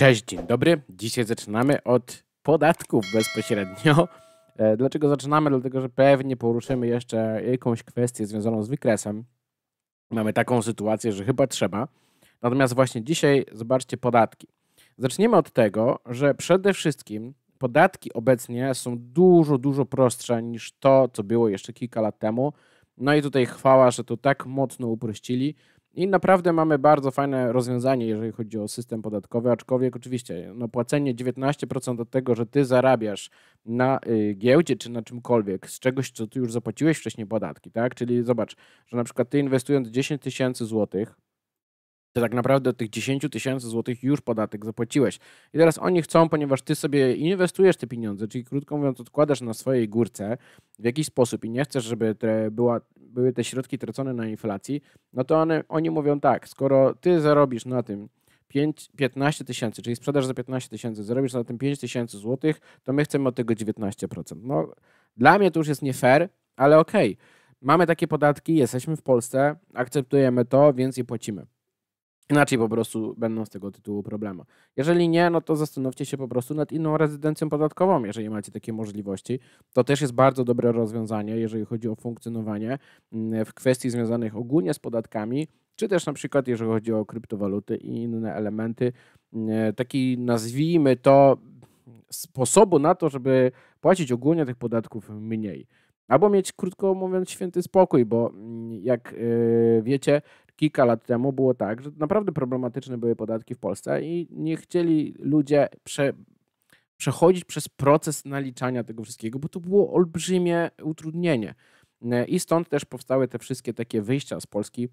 Cześć, dzień dobry. Dzisiaj zaczynamy od podatków bezpośrednio. E, dlaczego zaczynamy? Dlatego, że pewnie poruszymy jeszcze jakąś kwestię związaną z wykresem. Mamy taką sytuację, że chyba trzeba. Natomiast właśnie dzisiaj zobaczcie podatki. Zaczniemy od tego, że przede wszystkim podatki obecnie są dużo, dużo prostsze niż to, co było jeszcze kilka lat temu. No i tutaj chwała, że to tak mocno uprościli i naprawdę mamy bardzo fajne rozwiązanie, jeżeli chodzi o system podatkowy, aczkolwiek oczywiście no, płacenie 19% od tego, że ty zarabiasz na y, giełdzie czy na czymkolwiek, z czegoś, co ty już zapłaciłeś wcześniej podatki, tak? Czyli zobacz, że na przykład ty inwestując 10 tysięcy złotych, to tak naprawdę od tych 10 tysięcy złotych już podatek zapłaciłeś. I teraz oni chcą, ponieważ ty sobie inwestujesz te pieniądze, czyli krótko mówiąc, odkładasz na swojej górce w jakiś sposób i nie chcesz, żeby te była, były te środki tracone na inflacji, no to one, oni mówią tak, skoro ty zarobisz na tym 5, 15 tysięcy, czyli sprzedaż za 15 tysięcy, zarobisz na tym 5 tysięcy złotych, to my chcemy od tego 19%. No, dla mnie to już jest nie fair, ale okej. Okay. Mamy takie podatki, jesteśmy w Polsce, akceptujemy to, więc je płacimy. Inaczej po prostu będą z tego tytułu problemy. Jeżeli nie, no to zastanówcie się po prostu nad inną rezydencją podatkową, jeżeli macie takie możliwości. To też jest bardzo dobre rozwiązanie, jeżeli chodzi o funkcjonowanie mm, w kwestii związanych ogólnie z podatkami, czy też na przykład jeżeli chodzi o kryptowaluty i inne elementy. Mm, taki nazwijmy to sposobu na to, żeby płacić ogólnie tych podatków mniej. Albo mieć, krótko mówiąc, święty spokój, bo mm, jak y, wiecie, kilka lat temu było tak, że naprawdę problematyczne były podatki w Polsce i nie chcieli ludzie prze, przechodzić przez proces naliczania tego wszystkiego, bo to było olbrzymie utrudnienie. I stąd też powstały te wszystkie takie wyjścia z Polski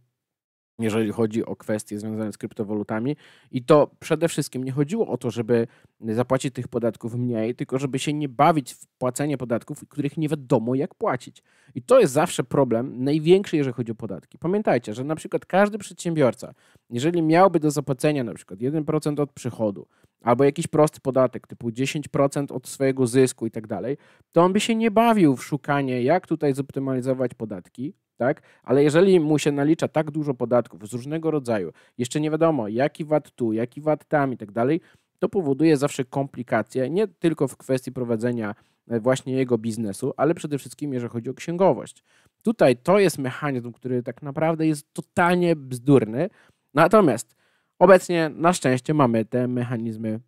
jeżeli chodzi o kwestie związane z kryptowalutami. I to przede wszystkim nie chodziło o to, żeby zapłacić tych podatków mniej, tylko żeby się nie bawić w płacenie podatków, których nie wiadomo jak płacić. I to jest zawsze problem największy, jeżeli chodzi o podatki. Pamiętajcie, że na przykład każdy przedsiębiorca, jeżeli miałby do zapłacenia na przykład 1% od przychodu, albo jakiś prosty podatek typu 10% od swojego zysku i tak dalej, to on by się nie bawił w szukanie, jak tutaj zoptymalizować podatki, tak? Ale jeżeli mu się nalicza tak dużo podatków z różnego rodzaju, jeszcze nie wiadomo jaki VAT tu, jaki VAT tam i tak dalej, to powoduje zawsze komplikacje, nie tylko w kwestii prowadzenia e, właśnie jego biznesu, ale przede wszystkim jeżeli chodzi o księgowość. Tutaj to jest mechanizm, który tak naprawdę jest totalnie bzdurny, natomiast obecnie na szczęście mamy te mechanizmy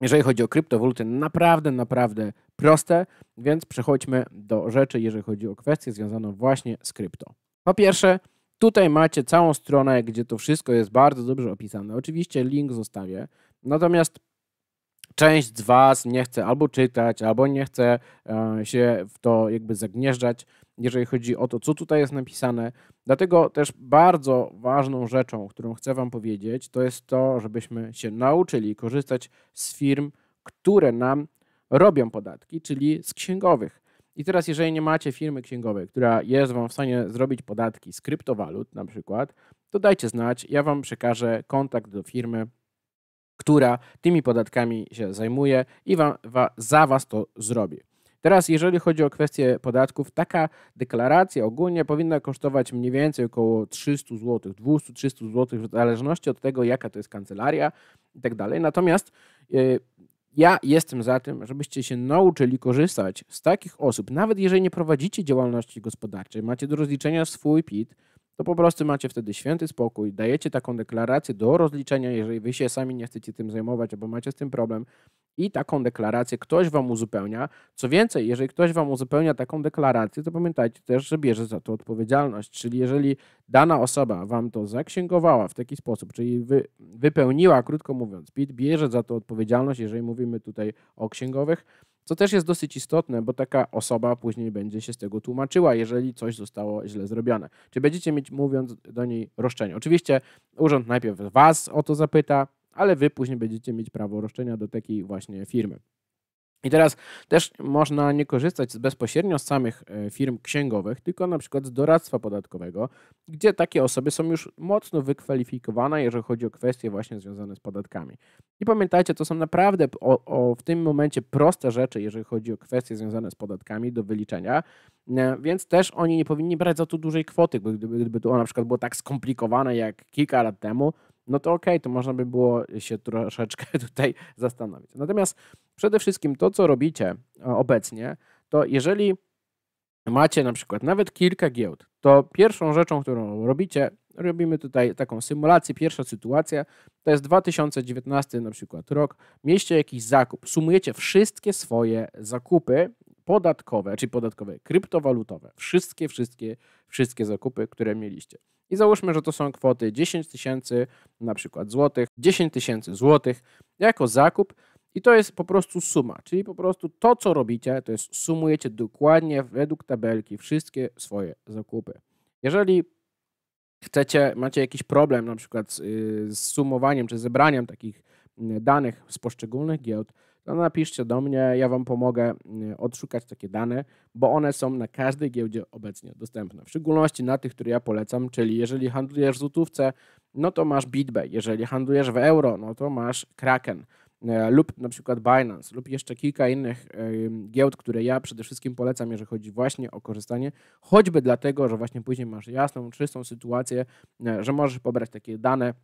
jeżeli chodzi o kryptowaluty, naprawdę, naprawdę proste, więc przechodźmy do rzeczy, jeżeli chodzi o kwestię związaną właśnie z krypto. Po pierwsze, tutaj macie całą stronę, gdzie to wszystko jest bardzo dobrze opisane. Oczywiście link zostawię, natomiast część z Was nie chce albo czytać, albo nie chce e, się w to jakby zagnieżdżać, jeżeli chodzi o to, co tutaj jest napisane. Dlatego też bardzo ważną rzeczą, którą chcę Wam powiedzieć, to jest to, żebyśmy się nauczyli korzystać z firm, które nam robią podatki, czyli z księgowych. I teraz, jeżeli nie macie firmy księgowej, która jest Wam w stanie zrobić podatki z kryptowalut na przykład, to dajcie znać, ja Wam przekażę kontakt do firmy, która tymi podatkami się zajmuje i wam, wa, za Was to zrobi. Teraz, jeżeli chodzi o kwestię podatków, taka deklaracja ogólnie powinna kosztować mniej więcej około 300 zł, 200-300 zł, w zależności od tego, jaka to jest kancelaria i tak dalej. Natomiast e, ja jestem za tym, żebyście się nauczyli korzystać z takich osób, nawet jeżeli nie prowadzicie działalności gospodarczej, macie do rozliczenia swój PIT, to po prostu macie wtedy święty spokój, dajecie taką deklarację do rozliczenia, jeżeli wy się sami nie chcecie tym zajmować albo macie z tym problem i taką deklarację ktoś Wam uzupełnia. Co więcej, jeżeli ktoś Wam uzupełnia taką deklarację, to pamiętajcie też, że bierze za to odpowiedzialność. Czyli jeżeli dana osoba Wam to zaksięgowała w taki sposób, czyli wy, wypełniła, krótko mówiąc, PIT, bierze za to odpowiedzialność, jeżeli mówimy tutaj o księgowych, co też jest dosyć istotne, bo taka osoba później będzie się z tego tłumaczyła, jeżeli coś zostało źle zrobione. Czy będziecie mieć, mówiąc do niej, roszczenie? Oczywiście urząd najpierw Was o to zapyta, ale wy później będziecie mieć prawo roszczenia do takiej właśnie firmy. I teraz też można nie korzystać bezpośrednio z samych e, firm księgowych, tylko na przykład z doradztwa podatkowego, gdzie takie osoby są już mocno wykwalifikowane, jeżeli chodzi o kwestie właśnie związane z podatkami. I pamiętajcie, to są naprawdę o, o w tym momencie proste rzeczy, jeżeli chodzi o kwestie związane z podatkami do wyliczenia, e, więc też oni nie powinni brać za to dużej kwoty, bo gdyby, gdyby to na przykład było tak skomplikowane jak kilka lat temu, no to okej, okay, to można by było się troszeczkę tutaj zastanowić. Natomiast przede wszystkim to, co robicie e, obecnie, to jeżeli macie na przykład nawet kilka giełd, to pierwszą rzeczą, którą robicie, robimy tutaj taką symulację, pierwsza sytuacja, to jest 2019 na przykład rok, mieście jakiś zakup, sumujecie wszystkie swoje zakupy podatkowe, czyli podatkowe, kryptowalutowe, wszystkie, wszystkie, wszystkie zakupy, które mieliście. I załóżmy, że to są kwoty 10 tysięcy na przykład złotych, 10 tysięcy złotych jako zakup i to jest po prostu suma, czyli po prostu to, co robicie, to jest sumujecie dokładnie według tabelki wszystkie swoje zakupy. Jeżeli chcecie, macie jakiś problem na przykład z, y, z sumowaniem czy zebraniem takich y, danych z poszczególnych giełd, to no napiszcie do mnie, ja Wam pomogę mm, odszukać takie dane, bo one są na każdej giełdzie obecnie dostępne. W szczególności na tych, które ja polecam, czyli jeżeli handlujesz w złotówce, no to masz BitBay, jeżeli handlujesz w euro, no to masz Kraken e, lub na przykład Binance, lub jeszcze kilka innych e, giełd, które ja przede wszystkim polecam, jeżeli chodzi właśnie o korzystanie, choćby dlatego, że właśnie później masz jasną, czystą sytuację, e, że możesz pobrać takie dane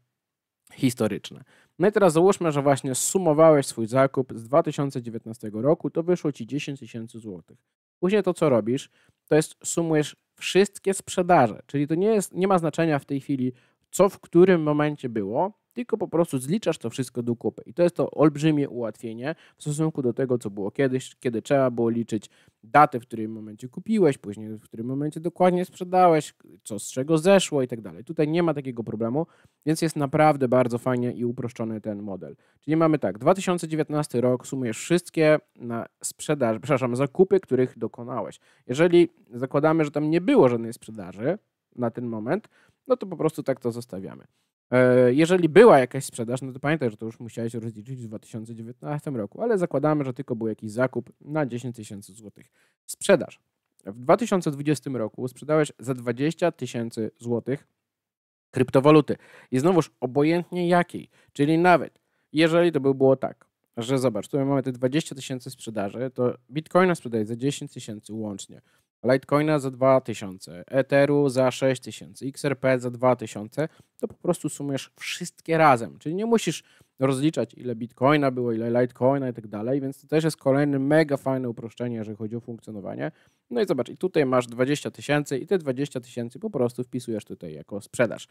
historyczne. No i teraz załóżmy, że właśnie sumowałeś swój zakup z 2019 roku, to wyszło ci 10 tysięcy złotych. Później to, co robisz, to jest sumujesz wszystkie sprzedaże, czyli to nie, jest, nie ma znaczenia w tej chwili, co w którym momencie było, tylko po prostu zliczasz to wszystko do kupy. I to jest to olbrzymie ułatwienie w stosunku do tego, co było kiedyś, kiedy trzeba było liczyć datę, w którym momencie kupiłeś, później w którym momencie dokładnie sprzedałeś, co z czego zeszło i tak dalej. Tutaj nie ma takiego problemu, więc jest naprawdę bardzo fajnie i uproszczony ten model. Czyli mamy tak, 2019 rok, sumujesz wszystkie na sprzedaż, przepraszam, zakupy, których dokonałeś. Jeżeli zakładamy, że tam nie było żadnej sprzedaży na ten moment, no to po prostu tak to zostawiamy. E, jeżeli była jakaś sprzedaż, no to pamiętaj, że to już musiałeś rozliczyć w 2019 roku, ale zakładamy, że tylko był jakiś zakup na 10 tysięcy złotych. Sprzedaż. W 2020 roku sprzedałeś za 20 tysięcy złotych kryptowaluty. I znowuż obojętnie jakiej. Czyli nawet jeżeli to by było tak, że zobacz, tu mamy te 20 tysięcy sprzedaży, to bitcoina sprzedaje za 10 tysięcy łącznie. Litecoina za 2000, Etheru za 6000, XRP za 2000, to po prostu sumujesz wszystkie razem. Czyli nie musisz rozliczać, ile Bitcoina było, ile Litecoina i tak dalej, więc to też jest kolejne mega fajne uproszczenie, jeżeli chodzi o funkcjonowanie. No i zobacz, i tutaj masz 20 tysięcy i te 20 tysięcy po prostu wpisujesz tutaj jako sprzedaż.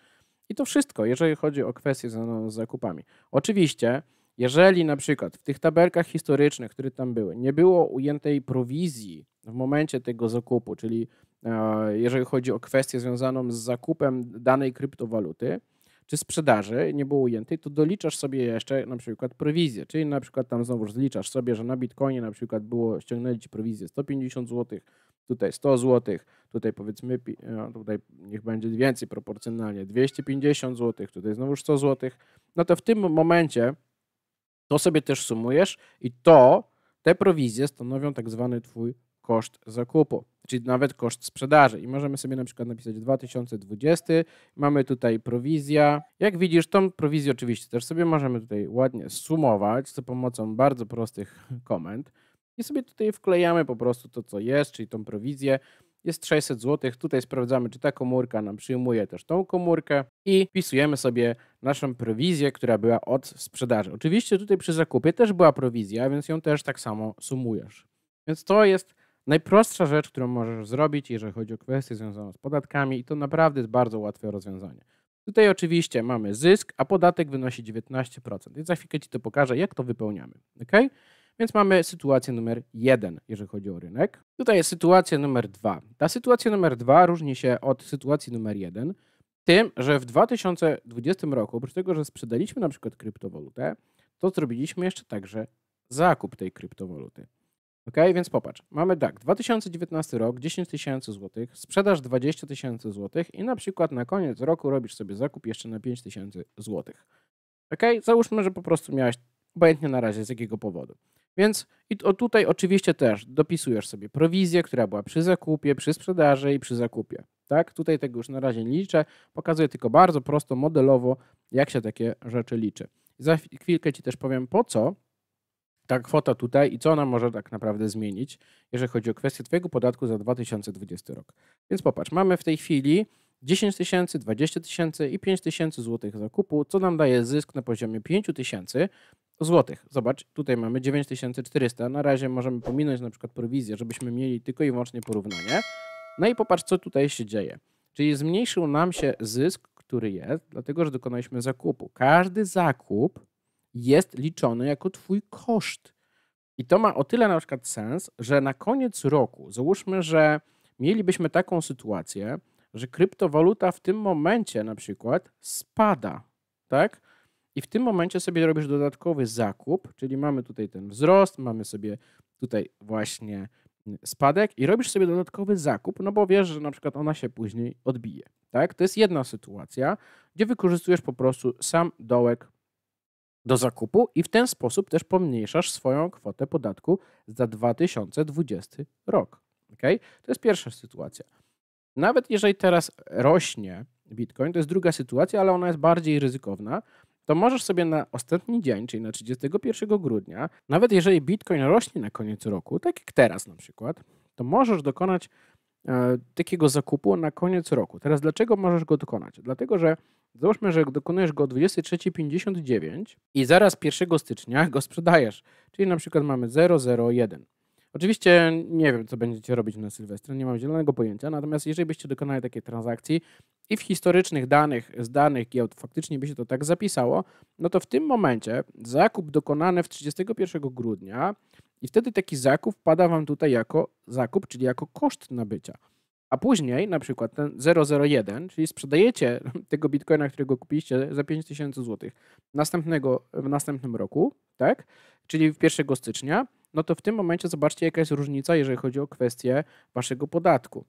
I to wszystko, jeżeli chodzi o kwestie z zakupami. Oczywiście jeżeli na przykład w tych tabelkach historycznych, które tam były, nie było ujętej prowizji w momencie tego zakupu, czyli e, jeżeli chodzi o kwestię związaną z zakupem danej kryptowaluty czy sprzedaży, nie było ujętej, to doliczasz sobie jeszcze na przykład prowizję, czyli na przykład tam znowu zliczasz sobie, że na Bitcoinie na przykład było, ściągnęli ci prowizję 150 zł, tutaj 100 zł, tutaj powiedzmy, e, tutaj niech będzie więcej proporcjonalnie, 250 zł, tutaj znowu 100 zł, no to w tym momencie to sobie też sumujesz i to, te prowizje stanowią tak zwany twój koszt zakupu, czyli nawet koszt sprzedaży. I możemy sobie na przykład napisać 2020, mamy tutaj prowizja. Jak widzisz, tą prowizję oczywiście też sobie możemy tutaj ładnie sumować za pomocą bardzo prostych komend. I sobie tutaj wklejamy po prostu to, co jest, czyli tą prowizję jest 600 zł. Tutaj sprawdzamy, czy ta komórka nam przyjmuje też tą komórkę i wpisujemy sobie naszą prowizję, która była od sprzedaży. Oczywiście tutaj przy zakupie też była prowizja, więc ją też tak samo sumujesz. Więc to jest najprostsza rzecz, którą możesz zrobić, jeżeli chodzi o kwestie związane z podatkami i to naprawdę jest bardzo łatwe rozwiązanie. Tutaj oczywiście mamy zysk, a podatek wynosi 19%. I za chwilkę Ci to pokażę, jak to wypełniamy. ok? Więc mamy sytuację numer jeden, jeżeli chodzi o rynek. Tutaj jest sytuacja numer dwa. Ta sytuacja numer dwa różni się od sytuacji numer jeden tym, że w 2020 roku, oprócz tego, że sprzedaliśmy na przykład kryptowalutę, to zrobiliśmy jeszcze także zakup tej kryptowaluty. Ok, więc popatrz. Mamy tak, 2019 rok, 10 tysięcy złotych, sprzedaż 20 tysięcy złotych i na przykład na koniec roku robisz sobie zakup jeszcze na 5 tysięcy złotych. Ok, załóżmy, że po prostu miałeś obojętnie na razie z jakiego powodu. Więc i tutaj oczywiście też dopisujesz sobie prowizję, która była przy zakupie, przy sprzedaży i przy zakupie. Tak? Tutaj tego już na razie nie liczę. Pokazuję tylko bardzo prosto, modelowo, jak się takie rzeczy liczy. Za chwilkę Ci też powiem, po co ta kwota tutaj i co ona może tak naprawdę zmienić, jeżeli chodzi o kwestię Twojego podatku za 2020 rok. Więc popatrz, mamy w tej chwili 10 tysięcy, 20 tysięcy i 5 tysięcy złotych zakupu, co nam daje zysk na poziomie 5 tysięcy złotych. Zobacz, tutaj mamy 9400. Na razie możemy pominąć na przykład prowizję, żebyśmy mieli tylko i wyłącznie porównanie. No i popatrz, co tutaj się dzieje. Czyli zmniejszył nam się zysk, który jest, dlatego że dokonaliśmy zakupu. Każdy zakup jest liczony jako twój koszt. I to ma o tyle na przykład sens, że na koniec roku, załóżmy, że mielibyśmy taką sytuację, że kryptowaluta w tym momencie na przykład spada, tak? I w tym momencie sobie robisz dodatkowy zakup, czyli mamy tutaj ten wzrost, mamy sobie tutaj właśnie spadek i robisz sobie dodatkowy zakup, no bo wiesz, że na przykład ona się później odbije. Tak? To jest jedna sytuacja, gdzie wykorzystujesz po prostu sam dołek do zakupu i w ten sposób też pomniejszasz swoją kwotę podatku za 2020 rok. Okay? To jest pierwsza sytuacja. Nawet jeżeli teraz rośnie Bitcoin, to jest druga sytuacja, ale ona jest bardziej ryzykowna, to możesz sobie na ostatni dzień, czyli na 31 grudnia, nawet jeżeli Bitcoin rośnie na koniec roku, tak jak teraz na przykład, to możesz dokonać e, takiego zakupu na koniec roku. Teraz dlaczego możesz go dokonać? Dlatego, że załóżmy, że dokonujesz go o 23.59 i zaraz 1 stycznia go sprzedajesz, czyli na przykład mamy 001. Oczywiście nie wiem, co będziecie robić na Sylwestra, nie mam zielonego pojęcia, natomiast jeżeli byście dokonali takiej transakcji i w historycznych danych z danych giełd faktycznie by się to tak zapisało, no to w tym momencie zakup dokonany w 31 grudnia i wtedy taki zakup pada Wam tutaj jako zakup, czyli jako koszt nabycia a później na przykład ten 001, czyli sprzedajecie tego bitcoina, którego kupiliście za 5000 zł następnego, w następnym roku, tak? czyli 1 stycznia, no to w tym momencie zobaczcie, jaka jest różnica, jeżeli chodzi o kwestię waszego podatku.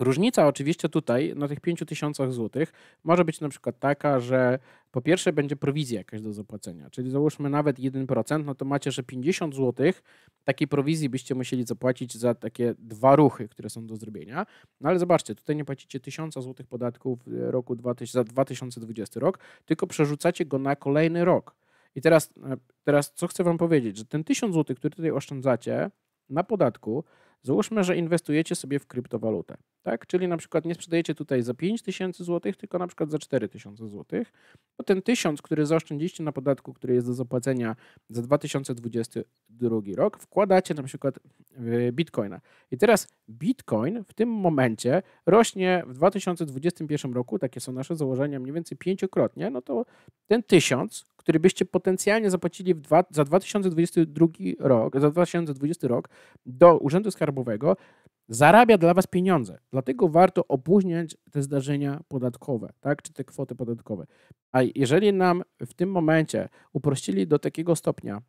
Różnica oczywiście tutaj na tych 5 tysiącach złotych może być na przykład taka, że po pierwsze będzie prowizja jakaś do zapłacenia, czyli załóżmy nawet 1%, no to macie, że 50 złotych takiej prowizji byście musieli zapłacić za takie dwa ruchy, które są do zrobienia. No ale zobaczcie, tutaj nie płacicie 1000 złotych podatków e, roku 2000, za 2020 rok, tylko przerzucacie go na kolejny rok. I teraz, e, teraz co chcę wam powiedzieć, że ten 1000 złotych, który tutaj oszczędzacie na podatku, Załóżmy, że inwestujecie sobie w kryptowalutę, tak? Czyli na przykład nie sprzedajecie tutaj za 5000 tysięcy złotych, tylko na przykład za 4000 tysiące złotych. Bo ten tysiąc, który zaoszczędziliście na podatku, który jest do zapłacenia za 2022 rok, wkładacie na przykład w bitcoina. I teraz bitcoin w tym momencie rośnie w 2021 roku, takie są nasze założenia, mniej więcej pięciokrotnie, no to ten tysiąc, który byście potencjalnie zapłacili dwa, za 2022 rok, za 2020 rok do Urzędu Skarbowego, zarabia dla was pieniądze. Dlatego warto opóźniać te zdarzenia podatkowe, tak, czy te kwoty podatkowe. A jeżeli nam w tym momencie uprościli do takiego stopnia,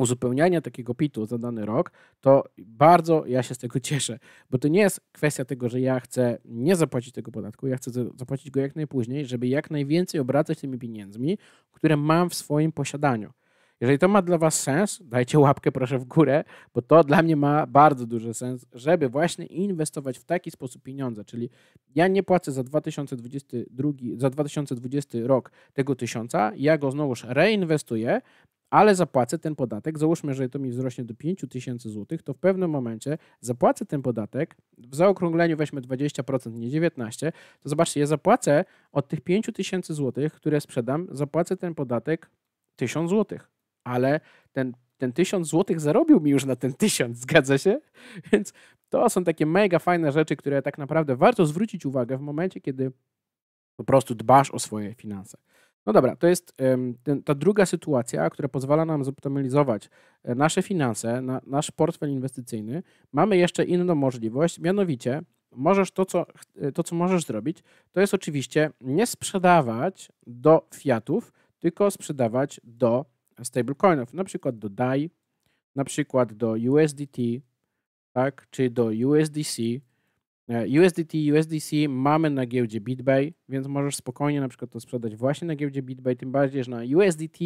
uzupełniania takiego pitu za dany rok, to bardzo ja się z tego cieszę, bo to nie jest kwestia tego, że ja chcę nie zapłacić tego podatku, ja chcę zapłacić go jak najpóźniej, żeby jak najwięcej obracać tymi pieniędzmi, które mam w swoim posiadaniu. Jeżeli to ma dla Was sens, dajcie łapkę proszę w górę, bo to dla mnie ma bardzo duży sens, żeby właśnie inwestować w taki sposób pieniądze. Czyli ja nie płacę za 2022, za 2020 rok tego tysiąca, ja go znowuż reinwestuję ale zapłacę ten podatek, załóżmy, że to mi wzrośnie do 5000 zł, to w pewnym momencie zapłacę ten podatek, w zaokrągleniu weźmy 20%, nie 19, to zobaczcie, ja zapłacę od tych 5000 zł, które sprzedam, zapłacę ten podatek 1000 zł, ale ten ten 1000 zł zarobił mi już na ten 1000, zgadza się? Więc to są takie mega fajne rzeczy, które tak naprawdę warto zwrócić uwagę w momencie, kiedy po prostu dbasz o swoje finanse. No dobra, to jest ta druga sytuacja, która pozwala nam zoptymalizować e, nasze finanse, na, nasz portfel inwestycyjny. Mamy jeszcze inną możliwość, mianowicie możesz to co, e, to, co możesz zrobić, to jest oczywiście nie sprzedawać do fiatów, tylko sprzedawać do stablecoinów, na przykład do DAI, na przykład do USDT, tak, czy do USDC, E, USDT, USDC mamy na giełdzie BitBay, więc możesz spokojnie na przykład to sprzedać właśnie na giełdzie BitBay, tym bardziej, że na USDT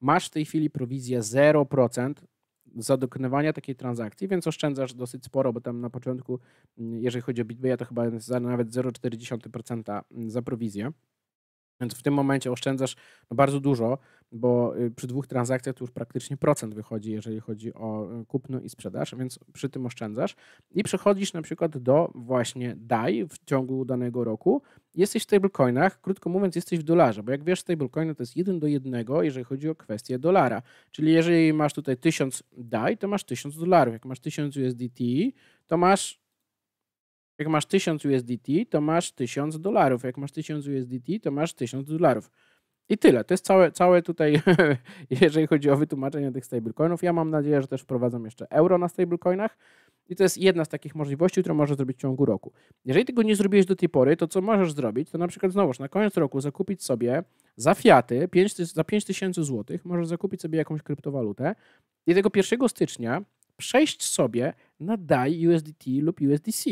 masz w tej chwili prowizję 0% za dokonywanie takiej transakcji, więc oszczędzasz dosyć sporo, bo tam na początku, mm, jeżeli chodzi o BitBay, to chyba nawet 0,4% za prowizję. Więc w tym momencie oszczędzasz no, bardzo dużo, bo y, przy dwóch transakcjach to już praktycznie procent wychodzi, jeżeli chodzi o y, kupno i sprzedaż, więc przy tym oszczędzasz i przechodzisz na przykład do właśnie DAI w ciągu danego roku. Jesteś w stablecoinach, krótko mówiąc, jesteś w dolarze, bo jak wiesz, stablecoin to jest 1 do 1, jeżeli chodzi o kwestię dolara. Czyli jeżeli masz tutaj 1000 DAI, to masz 1000 dolarów. Jak masz 1000 USDT, to masz jak masz 1000 USDT, to masz 1000 dolarów. Jak masz 1000 USDT, to masz 1000 dolarów. I tyle. To jest całe, całe tutaj, jeżeli chodzi o wytłumaczenie tych stablecoinów. Ja mam nadzieję, że też wprowadzam jeszcze euro na stablecoinach. I to jest jedna z takich możliwości, którą możesz zrobić w ciągu roku. Jeżeli tego nie zrobiłeś do tej pory, to co możesz zrobić, to na przykład znowuż na koniec roku zakupić sobie za fiaty, 5, za 5000 zł, możesz zakupić sobie jakąś kryptowalutę i tego 1 stycznia przejść sobie na DAI USDT lub USDC.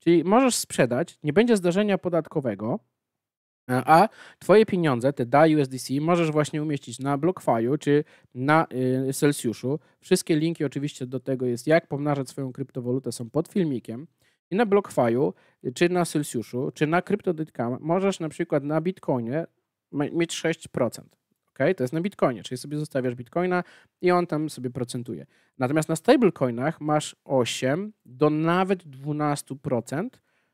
Czyli możesz sprzedać, nie będzie zdarzenia podatkowego, e, a twoje pieniądze, te DAI USDC, możesz właśnie umieścić na BlockFi'u czy na y, Wszystkie linki oczywiście do tego jest, jak pomnażać swoją kryptowalutę są pod filmikiem. I na BlockFi'u, e, czy na Celsjuszu, czy na CryptoDetkam możesz na przykład na Bitcoinie mieć 6% to jest na Bitcoinie, czyli sobie zostawiasz Bitcoina i on tam sobie procentuje. Natomiast na stablecoinach masz 8 do nawet 12%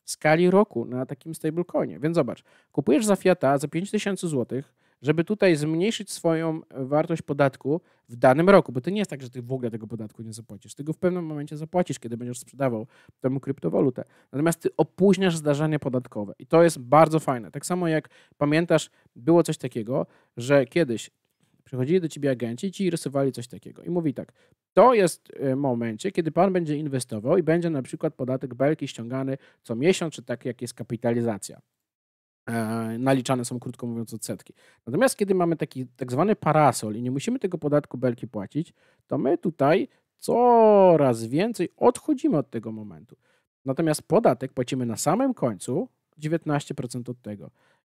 skali roku na takim stablecoinie. Więc zobacz, kupujesz za Fiata za 5000 złotych, żeby tutaj zmniejszyć swoją e, wartość podatku w danym roku, bo to nie jest tak, że ty w ogóle tego podatku nie zapłacisz. Ty go w pewnym momencie zapłacisz, kiedy będziesz sprzedawał temu kryptowalutę. Natomiast ty opóźniasz zdarzenie podatkowe i to jest bardzo fajne. Tak samo jak pamiętasz, było coś takiego, że kiedyś przychodzili do ciebie agenci i ci rysowali coś takiego. I mówi tak, to jest e, momencie, kiedy pan będzie inwestował i będzie na przykład podatek belki ściągany co miesiąc, czy tak jak jest kapitalizacja. E, naliczane są, krótko mówiąc, odsetki. Natomiast kiedy mamy taki tak zwany parasol i nie musimy tego podatku belki płacić, to my tutaj coraz więcej odchodzimy od tego momentu. Natomiast podatek płacimy na samym końcu 19% od tego.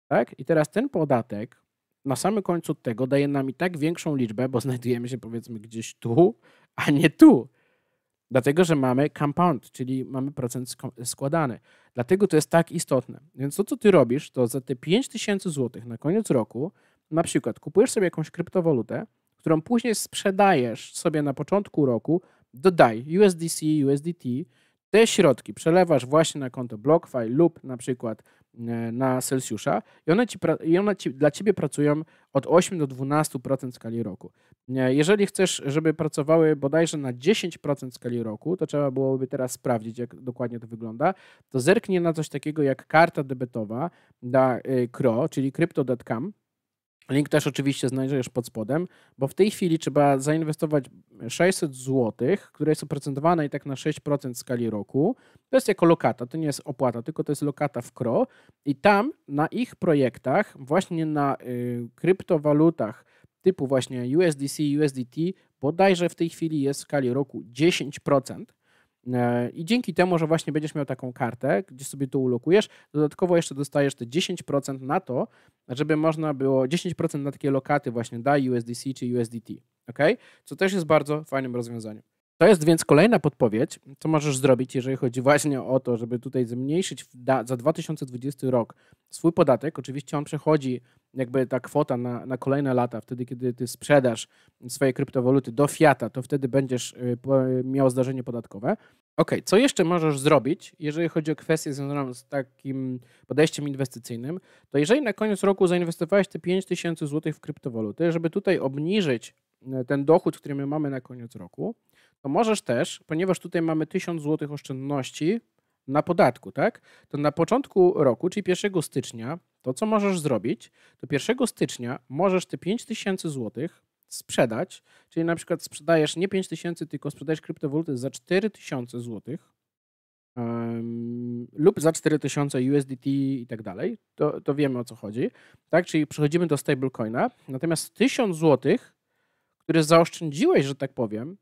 Tak? I teraz ten podatek na samym końcu od tego daje nam i tak większą liczbę, bo znajdujemy się powiedzmy gdzieś tu, a nie tu. Dlatego, że mamy compound, czyli mamy procent składany. Dlatego to jest tak istotne. Więc to, co ty robisz, to za te 5000 zł na koniec roku, na przykład kupujesz sobie jakąś kryptowalutę, którą później sprzedajesz sobie na początku roku, dodaj USDC, USDT, te środki przelewasz właśnie na konto BlockFi lub na przykład E, na Celsjusza i one, ci, i one ci, dla ciebie pracują od 8 do 12% skali roku. E, jeżeli chcesz, żeby pracowały bodajże na 10% skali roku, to trzeba byłoby teraz sprawdzić, jak dokładnie to wygląda, to zerknij na coś takiego jak karta debetowa dla CRO, e, czyli crypto.com, Link też oczywiście znajdziesz pod spodem, bo w tej chwili trzeba zainwestować 600 zł, które jest oprocentowane i tak na 6% w skali roku. To jest jako lokata, to nie jest opłata, tylko to jest lokata w KRO i tam na ich projektach, właśnie na y, kryptowalutach typu właśnie USDC, USDT, bodajże w tej chwili jest w skali roku 10%. E, I dzięki temu, że właśnie będziesz miał taką kartę, gdzie sobie to ulokujesz, dodatkowo jeszcze dostajesz te 10% na to, żeby można było 10% na takie lokaty właśnie DAI, USDC czy USDT, ok? Co też jest bardzo fajnym rozwiązaniem. To jest więc kolejna podpowiedź, co możesz zrobić, jeżeli chodzi właśnie o to, żeby tutaj zmniejszyć za 2020 rok swój podatek. Oczywiście on przechodzi, jakby ta kwota na, na kolejne lata, wtedy kiedy ty sprzedasz swoje kryptowaluty do fiata, to wtedy będziesz y, miał zdarzenie podatkowe. OK, co jeszcze możesz zrobić, jeżeli chodzi o kwestię związaną z takim podejściem inwestycyjnym, to jeżeli na koniec roku zainwestowałeś te 5000 zł w kryptowaluty, żeby tutaj obniżyć y, ten dochód, który my mamy na koniec roku, to możesz też, ponieważ tutaj mamy 1000 zł oszczędności na podatku, tak? To na początku roku, czyli 1 stycznia, to co możesz zrobić, to 1 stycznia możesz te 5000 zł sprzedać, czyli na przykład sprzedajesz nie 5000, tylko sprzedajesz kryptowaluty za 4000 zł lub za 4000 USDT i tak dalej, to, to wiemy o co chodzi, tak? Czyli przechodzimy do stablecoina, natomiast 1000 zł, które zaoszczędziłeś, że tak powiem,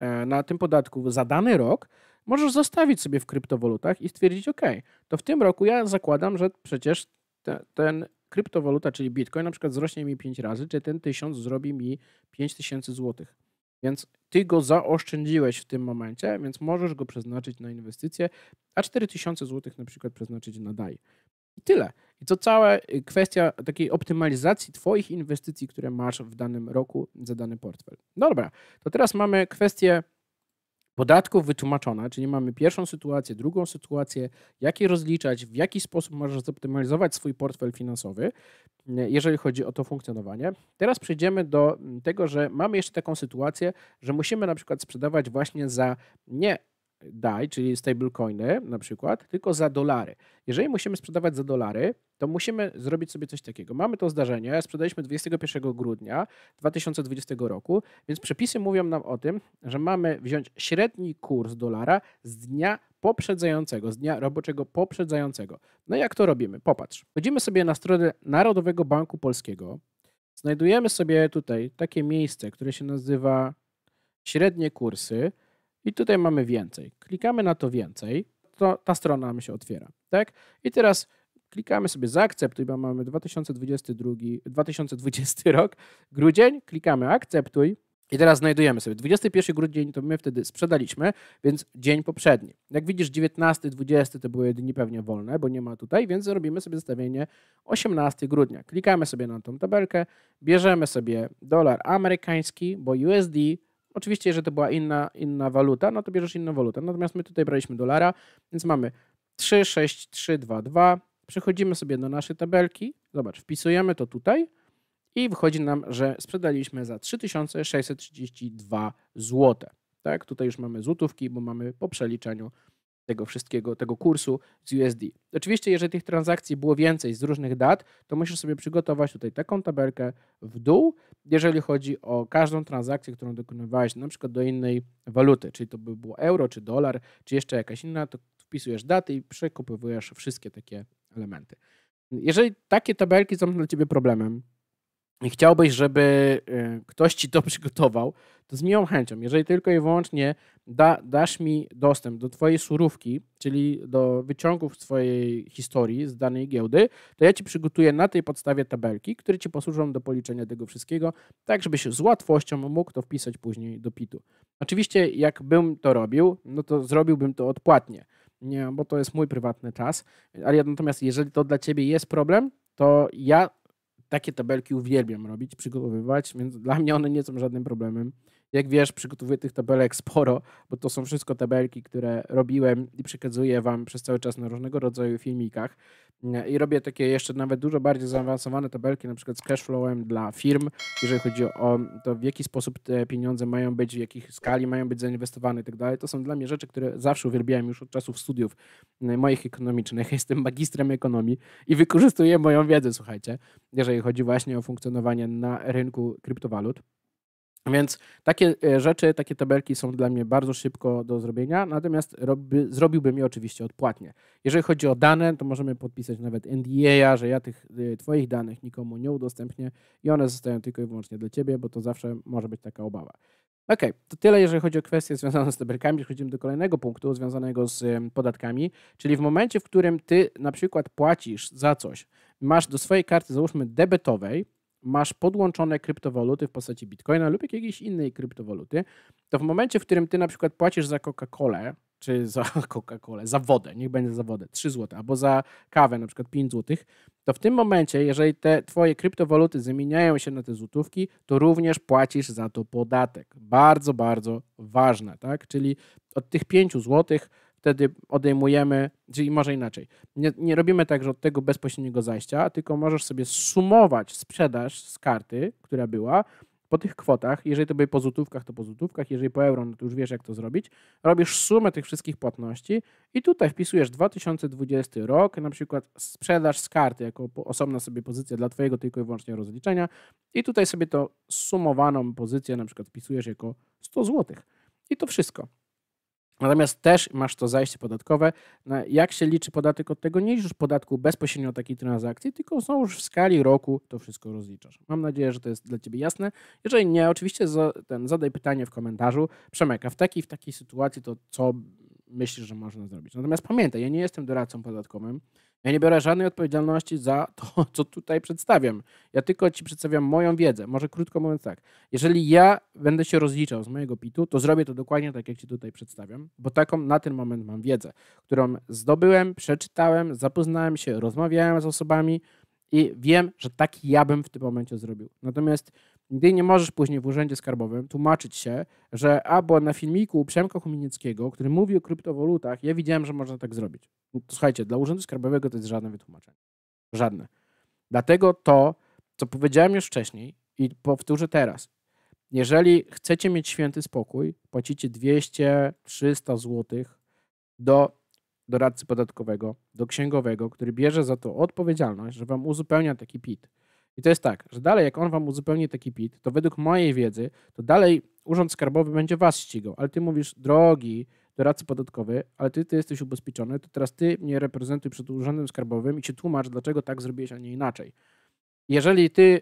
E, na tym podatku za dany rok, możesz zostawić sobie w kryptowolutach i stwierdzić, OK, to w tym roku ja zakładam, że przecież te, ten kryptowoluta, czyli Bitcoin na przykład zrośnie mi 5 razy, czy ten 1000 zrobi mi 5000 złotych. Więc ty go zaoszczędziłeś w tym momencie, więc możesz go przeznaczyć na inwestycje, a 4000 złotych na przykład przeznaczyć na DAI. I tyle. I to cała y, kwestia takiej optymalizacji Twoich inwestycji, które masz w danym roku za dany portfel. No dobra, to teraz mamy kwestię podatków wytłumaczona, czyli mamy pierwszą sytuację, drugą sytuację, jak je rozliczać, w jaki sposób możesz zoptymalizować swój portfel finansowy, y, jeżeli chodzi o to funkcjonowanie. Teraz przejdziemy do mm, tego, że mamy jeszcze taką sytuację, że musimy na przykład sprzedawać właśnie za nie DAI, czyli stablecoiny na przykład, tylko za dolary. Jeżeli musimy sprzedawać za dolary, to musimy zrobić sobie coś takiego. Mamy to zdarzenie, sprzedaliśmy 21 grudnia 2020 roku, więc przepisy mówią nam o tym, że mamy wziąć średni kurs dolara z dnia poprzedzającego, z dnia roboczego poprzedzającego. No i jak to robimy? Popatrz. Chodzimy sobie na stronę Narodowego Banku Polskiego, znajdujemy sobie tutaj takie miejsce, które się nazywa średnie kursy. I tutaj mamy więcej. Klikamy na to więcej, to ta strona nam się otwiera, tak? I teraz klikamy sobie zaakceptuj, bo mamy 2022, 2020 rok, grudzień, klikamy akceptuj i teraz znajdujemy sobie 21 grudzień, to my wtedy sprzedaliśmy, więc dzień poprzedni. Jak widzisz 19, 20 to były dni pewnie wolne, bo nie ma tutaj, więc zrobimy sobie zestawienie 18 grudnia. Klikamy sobie na tą tabelkę, bierzemy sobie dolar amerykański, bo USD Oczywiście, że to była inna, inna waluta, no to bierzesz inną walutę. Natomiast my tutaj braliśmy dolara, więc mamy 3, 6, 3, 2, 2. Przechodzimy sobie do naszej tabelki. Zobacz, wpisujemy to tutaj i wychodzi nam, że sprzedaliśmy za 3632 zł. Tak, tutaj już mamy złotówki, bo mamy po przeliczeniu tego wszystkiego, tego kursu z USD. Oczywiście, jeżeli tych transakcji było więcej z różnych dat, to musisz sobie przygotować tutaj taką tabelkę w dół, jeżeli chodzi o każdą transakcję, którą dokonywałeś na przykład do innej waluty, czyli to by było euro, czy dolar, czy jeszcze jakaś inna, to wpisujesz daty i przekupywujesz wszystkie takie elementy. Jeżeli takie tabelki są dla Ciebie problemem, i chciałbyś, żeby y, ktoś ci to przygotował, to z miłą chęcią, jeżeli tylko i wyłącznie da, dasz mi dostęp do twojej surówki, czyli do wyciągów twojej historii z danej giełdy, to ja ci przygotuję na tej podstawie tabelki, które ci posłużą do policzenia tego wszystkiego, tak żebyś z łatwością mógł to wpisać później do PIT-u. Oczywiście jakbym to robił, no to zrobiłbym to odpłatnie, nie, bo to jest mój prywatny czas, ale natomiast jeżeli to dla ciebie jest problem, to ja takie tabelki uwielbiam robić, przygotowywać, więc dla mnie one nie są żadnym problemem. Jak wiesz, przygotowuję tych tabelek sporo, bo to są wszystko tabelki, które robiłem i przekazuję Wam przez cały czas na różnego rodzaju filmikach i robię takie jeszcze nawet dużo bardziej zaawansowane tabelki, na przykład z cashflowem dla firm, jeżeli chodzi o to, w jaki sposób te pieniądze mają być, w jakich skali mają być zainwestowane i tak dalej. To są dla mnie rzeczy, które zawsze uwielbiałem już od czasów studiów e, moich ekonomicznych. Jestem magistrem ekonomii i wykorzystuję moją wiedzę, słuchajcie, jeżeli chodzi właśnie o funkcjonowanie na rynku kryptowalut. Więc takie e, rzeczy, takie tabelki są dla mnie bardzo szybko do zrobienia, natomiast robi, zrobiłbym je oczywiście odpłatnie. Jeżeli chodzi o dane, to możemy podpisać nawet NDA, że ja tych y, Twoich danych nikomu nie udostępnię i one zostają tylko i wyłącznie dla Ciebie, bo to zawsze może być taka obawa. OK, to tyle, jeżeli chodzi o kwestie związane z tabelkami. Przechodzimy do kolejnego punktu związanego z podatkami, czyli w momencie, w którym ty na przykład płacisz za coś, masz do swojej karty, załóżmy, debetowej, masz podłączone kryptowaluty w postaci bitcoina lub jakiejś innej kryptowaluty, to w momencie, w którym ty na przykład płacisz za Coca-Colę, czy za Coca-Colę, za wodę, niech będzie za wodę, 3 zł, albo za kawę, na przykład 5 zł, to w tym momencie, jeżeli te twoje kryptowaluty zamieniają się na te złotówki, to również płacisz za to podatek. Bardzo, bardzo ważne, tak? Czyli od tych 5 złotych wtedy odejmujemy, czyli może inaczej, nie, nie robimy tak, że od tego bezpośredniego zajścia, tylko możesz sobie sumować sprzedaż z karty, która była, po tych kwotach, jeżeli to były po złotówkach, to po złotówkach, jeżeli po euro, no to już wiesz jak to zrobić, robisz sumę tych wszystkich płatności i tutaj wpisujesz 2020 rok, na przykład sprzedaż z karty jako osobna sobie pozycja dla Twojego tylko i wyłącznie rozliczenia i tutaj sobie to sumowaną pozycję na przykład wpisujesz jako 100 zł. I to wszystko. Natomiast też masz to zajście podatkowe. Jak się liczy podatek od tego? Nie już podatku bezpośrednio od takiej transakcji, tylko są już w skali roku to wszystko rozliczasz. Mam nadzieję, że to jest dla Ciebie jasne. Jeżeli nie, oczywiście zadaj pytanie w komentarzu. Przemek, a w takiej, w takiej sytuacji to co myślisz, że można zrobić. Natomiast pamiętaj, ja nie jestem doradcą podatkowym. Ja nie biorę żadnej odpowiedzialności za to, co tutaj przedstawiam. Ja tylko ci przedstawiam moją wiedzę. Może krótko mówiąc tak. Jeżeli ja będę się rozliczał z mojego PIT-u, to zrobię to dokładnie tak, jak ci tutaj przedstawiam, bo taką na ten moment mam wiedzę, którą zdobyłem, przeczytałem, zapoznałem się, rozmawiałem z osobami i wiem, że tak ja bym w tym momencie zrobił. Natomiast Nigdy nie możesz później w urzędzie skarbowym tłumaczyć się, że a, bo na filmiku Przemka Huminieckiego, który mówi o kryptowalutach, ja widziałem, że można tak zrobić. No słuchajcie, dla urzędu skarbowego to jest żadne wytłumaczenie. Żadne. Dlatego to, co powiedziałem już wcześniej i powtórzę teraz. Jeżeli chcecie mieć święty spokój, płacicie 200-300 zł do doradcy podatkowego, do księgowego, który bierze za to odpowiedzialność, że wam uzupełnia taki PIT. I to jest tak, że dalej jak on wam uzupełni taki PIT, to według mojej wiedzy, to dalej Urząd Skarbowy będzie was ścigał, ale ty mówisz, drogi doradcy podatkowy, ale ty, ty jesteś ubezpieczony, to teraz ty mnie reprezentuj przed Urzędem Skarbowym i ci tłumacz, dlaczego tak zrobiłeś, a nie inaczej. Jeżeli ty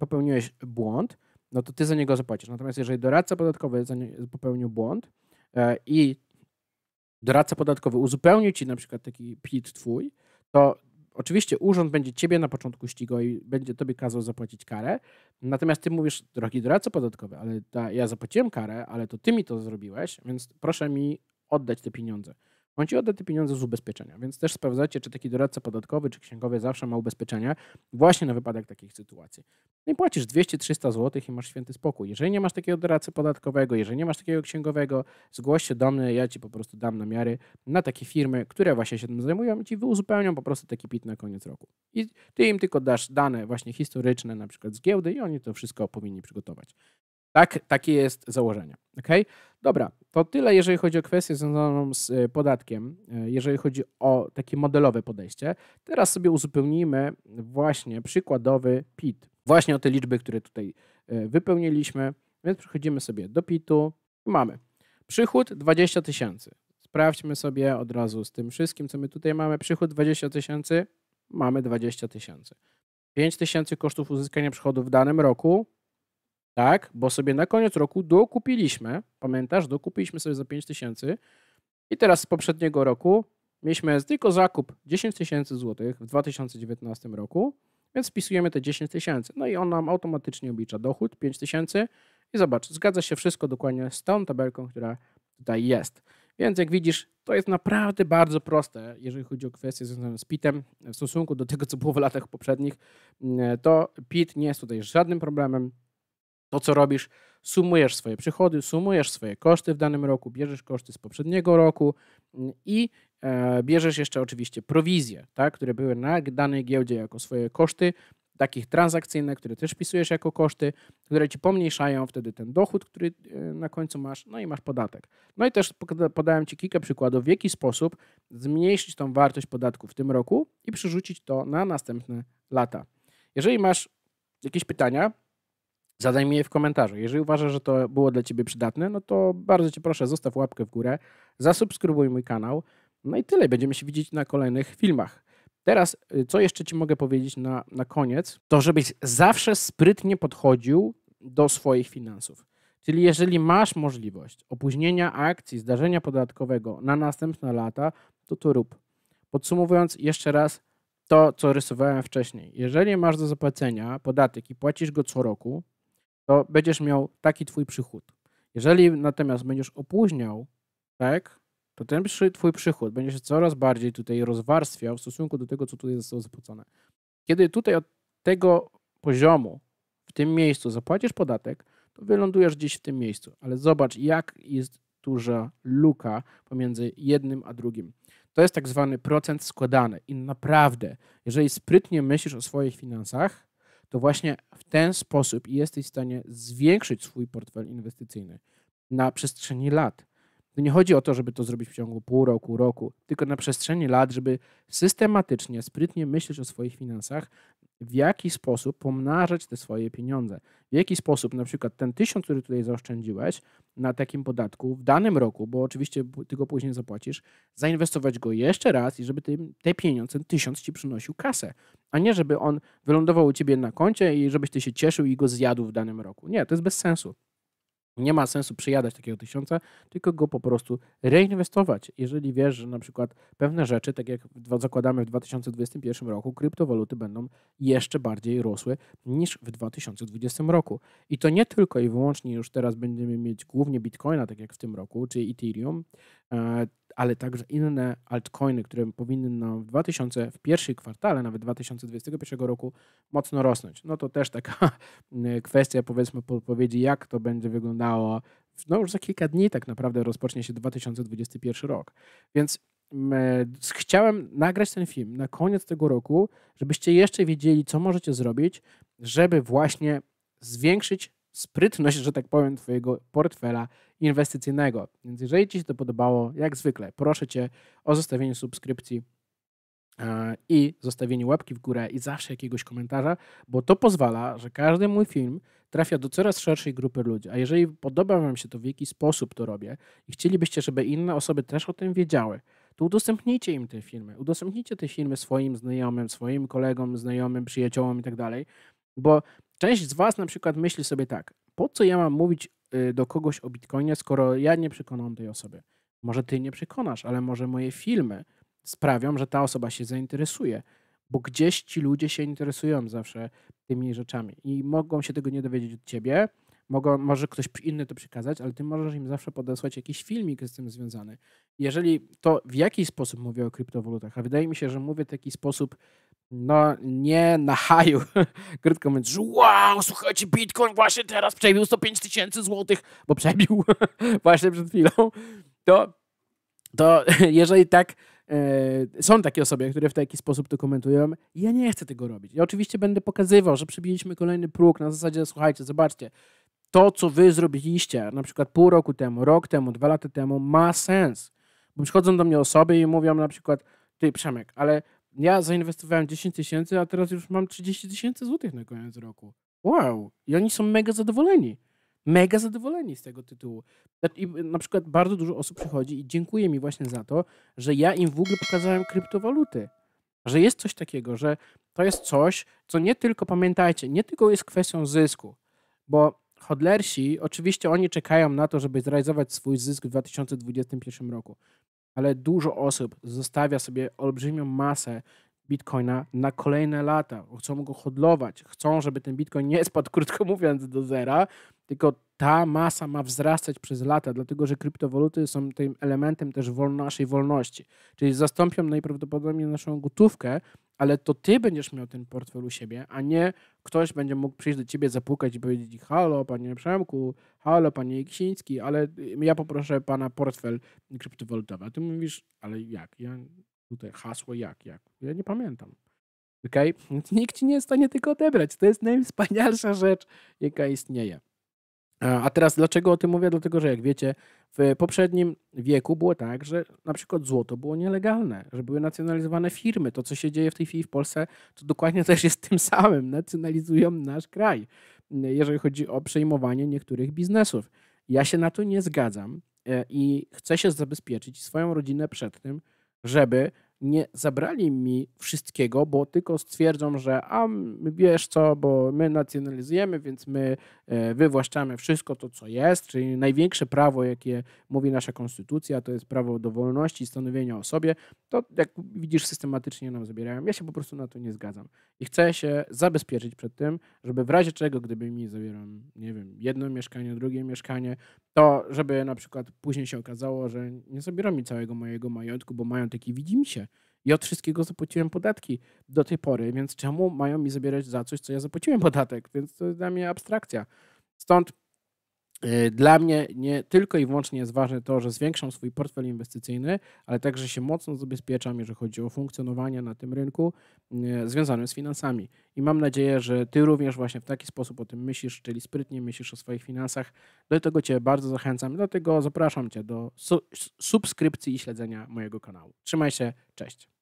popełniłeś błąd, no to ty za niego zapłacisz. Natomiast jeżeli doradca podatkowy popełnił błąd yy, i doradca podatkowy uzupełnił ci na przykład taki PIT twój, to oczywiście urząd będzie ciebie na początku ścigał i będzie tobie kazał zapłacić karę, natomiast ty mówisz, drogi doradco podatkowy, ale ta, ja zapłaciłem karę, ale to ty mi to zrobiłeś, więc proszę mi oddać te pieniądze on ci odda te pieniądze z ubezpieczenia. Więc też sprawdzacie, czy taki doradca podatkowy, czy księgowy zawsze ma ubezpieczenia właśnie na wypadek takich sytuacji. No i płacisz 200-300 zł i masz święty spokój. Jeżeli nie masz takiego doradcy podatkowego, jeżeli nie masz takiego księgowego, zgłoś się do mnie, ja ci po prostu dam namiary na takie firmy, które właśnie się tym zajmują i ci uzupełnią po prostu taki PIT na koniec roku. I ty im tylko dasz dane właśnie historyczne, na przykład z giełdy i oni to wszystko powinni przygotować. Tak, takie jest założenie. Okay? Dobra, to tyle, jeżeli chodzi o kwestię związaną z e, podatkiem, e, jeżeli chodzi o takie modelowe podejście. Teraz sobie uzupełnijmy właśnie przykładowy PIT. Właśnie o te liczby, które tutaj e, wypełniliśmy. Więc przechodzimy sobie do PIT-u. Mamy przychód 20 tysięcy. Sprawdźmy sobie od razu z tym wszystkim, co my tutaj mamy. Przychód 20 tysięcy, mamy 20 tysięcy. 5 tysięcy kosztów uzyskania przychodu w danym roku, tak, bo sobie na koniec roku dokupiliśmy, pamiętasz, dokupiliśmy sobie za 5 tysięcy i teraz z poprzedniego roku mieliśmy tylko zakup 10 tysięcy złotych w 2019 roku, więc wpisujemy te 10 tysięcy. No i on nam automatycznie oblicza dochód 5 tysięcy i zobacz, zgadza się wszystko dokładnie z tą tabelką, która tutaj jest. Więc jak widzisz, to jest naprawdę bardzo proste, jeżeli chodzi o kwestie związane z PIT-em. W stosunku do tego, co było w latach poprzednich, mm, to PIT nie jest tutaj żadnym problemem to, co robisz, sumujesz swoje przychody, sumujesz swoje koszty w danym roku, bierzesz koszty z poprzedniego roku mm, i e, bierzesz jeszcze oczywiście prowizje, tak, które były na danej giełdzie jako swoje koszty, takich transakcyjnych, które też wpisujesz jako koszty, które ci pomniejszają wtedy ten dochód, który e, na końcu masz, no i masz podatek. No i też podałem ci kilka przykładów, w jaki sposób zmniejszyć tą wartość podatku w tym roku i przerzucić to na następne lata. Jeżeli masz jakieś pytania, Zadaj mi je w komentarzu. Jeżeli uważasz, że to było dla Ciebie przydatne, no to bardzo Cię proszę, zostaw łapkę w górę, zasubskrybuj mój kanał. No i tyle. Będziemy się widzieć na kolejnych filmach. Teraz, y, co jeszcze Ci mogę powiedzieć na, na koniec, to żebyś zawsze sprytnie podchodził do swoich finansów. Czyli jeżeli masz możliwość opóźnienia akcji, zdarzenia podatkowego na następne lata, to to rób. Podsumowując jeszcze raz to, co rysowałem wcześniej. Jeżeli masz do zapłacenia podatek i płacisz go co roku, to będziesz miał taki twój przychód. Jeżeli natomiast będziesz opóźniał, tak, to ten twój przychód będzie się coraz bardziej tutaj rozwarstwiał w stosunku do tego, co tutaj zostało zapłacone. Kiedy tutaj od tego poziomu, w tym miejscu zapłacisz podatek, to wylądujesz gdzieś w tym miejscu. Ale zobacz, jak jest duża luka pomiędzy jednym a drugim. To jest tak zwany procent składany. I naprawdę, jeżeli sprytnie myślisz o swoich finansach, to właśnie w ten sposób jesteś w stanie zwiększyć swój portfel inwestycyjny na przestrzeni lat. To nie chodzi o to, żeby to zrobić w ciągu pół roku, roku, tylko na przestrzeni lat, żeby systematycznie, sprytnie myśleć o swoich finansach, w jaki sposób pomnażać te swoje pieniądze. W jaki sposób na przykład ten tysiąc, który tutaj zaoszczędziłeś na takim podatku w danym roku, bo oczywiście ty go później zapłacisz, zainwestować go jeszcze raz i żeby ty, te pieniądze, ten tysiąc ci przynosił kasę, a nie żeby on wylądował u ciebie na koncie i żebyś ty się cieszył i go zjadł w danym roku. Nie, to jest bez sensu. Nie ma sensu przyjadać takiego tysiąca, tylko go po prostu reinwestować. Jeżeli wiesz, że na przykład pewne rzeczy, tak jak zakładamy w 2021 roku, kryptowaluty będą jeszcze bardziej rosły niż w 2020 roku. I to nie tylko i wyłącznie już teraz będziemy mieć głównie bitcoina, tak jak w tym roku, czy Ethereum, e, ale także inne altcoiny, które powinny na w 2000, w pierwszym kwartale, nawet 2021 roku mocno rosnąć. No to też taka kwestia, powiedzmy, podpowiedzi, jak to będzie wyglądało. No już za kilka dni tak naprawdę rozpocznie się 2021 rok. Więc chciałem nagrać ten film na koniec tego roku, żebyście jeszcze wiedzieli, co możecie zrobić, żeby właśnie zwiększyć sprytność, że tak powiem, Twojego portfela inwestycyjnego. Więc jeżeli Ci się to podobało, jak zwykle, proszę Cię o zostawienie subskrypcji e, i zostawienie łapki w górę i zawsze jakiegoś komentarza, bo to pozwala, że każdy mój film trafia do coraz szerszej grupy ludzi. A jeżeli podoba Wam się to, w jaki sposób to robię i chcielibyście, żeby inne osoby też o tym wiedziały, to udostępnijcie im te filmy. Udostępnijcie te filmy swoim znajomym, swoim kolegom, znajomym, przyjaciołom i tak dalej, bo Część z Was na przykład myśli sobie tak, po co ja mam mówić y, do kogoś o Bitcoinie, skoro ja nie przekonam tej osoby? Może Ty nie przekonasz, ale może moje filmy sprawią, że ta osoba się zainteresuje, bo gdzieś ci ludzie się interesują zawsze tymi rzeczami i mogą się tego nie dowiedzieć od Ciebie, mogą, może ktoś inny to przekazać, ale Ty możesz im zawsze podesłać jakiś filmik z tym związany. Jeżeli to w jakiś sposób mówię o kryptowalutach, a wydaje mi się, że mówię w taki sposób no nie na haju, krótko mówiąc, że wow, słuchajcie, Bitcoin właśnie teraz przebił 105 tysięcy złotych, bo przebił właśnie przed chwilą, to, to jeżeli tak, e, są takie osoby, które w taki sposób to komentują, ja nie chcę tego robić. Ja oczywiście będę pokazywał, że przebiliśmy kolejny próg na zasadzie, słuchajcie, zobaczcie, to, co wy zrobiliście, na przykład pół roku temu, rok temu, dwa lata temu, ma sens. Bo przychodzą do mnie osoby i mówią na przykład, ty Przemek, ale ja zainwestowałem 10 tysięcy, a teraz już mam 30 tysięcy złotych na koniec roku. Wow! I oni są mega zadowoleni. Mega zadowoleni z tego tytułu. Znaczy, I na przykład bardzo dużo osób przychodzi i dziękuję mi właśnie za to, że ja im w ogóle pokazałem kryptowaluty. Że jest coś takiego, że to jest coś, co nie tylko, pamiętajcie, nie tylko jest kwestią zysku, bo hodlersi, oczywiście oni czekają na to, żeby zrealizować swój zysk w 2021 roku ale dużo osób zostawia sobie olbrzymią masę bitcoina na kolejne lata. Chcą go hodlować, chcą, żeby ten bitcoin nie spadł, krótko mówiąc, do zera, tylko ta masa ma wzrastać przez lata, dlatego że kryptowaluty są tym elementem też naszej wolności. Czyli zastąpią najprawdopodobniej naszą gotówkę, ale to ty będziesz miał ten portfel u siebie, a nie ktoś będzie mógł przyjść do ciebie, zapukać i powiedzieć halo, panie Przemku, halo, panie Ksiński, ale y, ja poproszę pana portfel kryptowalutowy. A ty mówisz, ale jak? Ja tutaj hasło jak, jak? Ja nie pamiętam. Okej? Okay? Nikt ci nie jest w stanie tego odebrać. To jest najwspanialsza rzecz, jaka istnieje. E, a teraz dlaczego o tym mówię? Dlatego, że jak wiecie, w poprzednim wieku było tak, że na przykład złoto było nielegalne, że były nacjonalizowane firmy. To, co się dzieje w tej chwili w Polsce, to dokładnie też jest tym samym. Nacjonalizują nasz kraj, jeżeli chodzi o przejmowanie niektórych biznesów. Ja się na to nie zgadzam e, i chcę się zabezpieczyć swoją rodzinę przed tym, żeby nie zabrali mi wszystkiego, bo tylko stwierdzą, że a wiesz co, bo my nacjonalizujemy, więc my e, wywłaszczamy wszystko to, co jest, czyli największe prawo, jakie mówi nasza konstytucja, to jest prawo do wolności i stanowienia o sobie, to jak widzisz systematycznie nam zabierają. Ja się po prostu na to nie zgadzam i chcę się zabezpieczyć przed tym, żeby w razie czego, gdyby mi zabierał, nie wiem, jedno mieszkanie, drugie mieszkanie, to, żeby na przykład później się okazało, że nie zabiorą mi całego mojego majątku, bo majątek i widzi mi się. I od wszystkiego zapłaciłem podatki do tej pory, więc czemu mają mi zabierać za coś, co ja zapłaciłem podatek? Więc to jest dla mnie abstrakcja. Stąd Y, dla mnie nie tylko i wyłącznie jest ważne to, że zwiększam swój portfel inwestycyjny, ale także się mocno zabezpieczam, jeżeli chodzi o funkcjonowanie na tym rynku y, związanym z finansami. I mam nadzieję, że Ty również właśnie w taki sposób o tym myślisz, czyli sprytnie myślisz o swoich finansach. Do tego Cię bardzo zachęcam, dlatego zapraszam Cię do subskrypcji i śledzenia mojego kanału. Trzymaj się, cześć.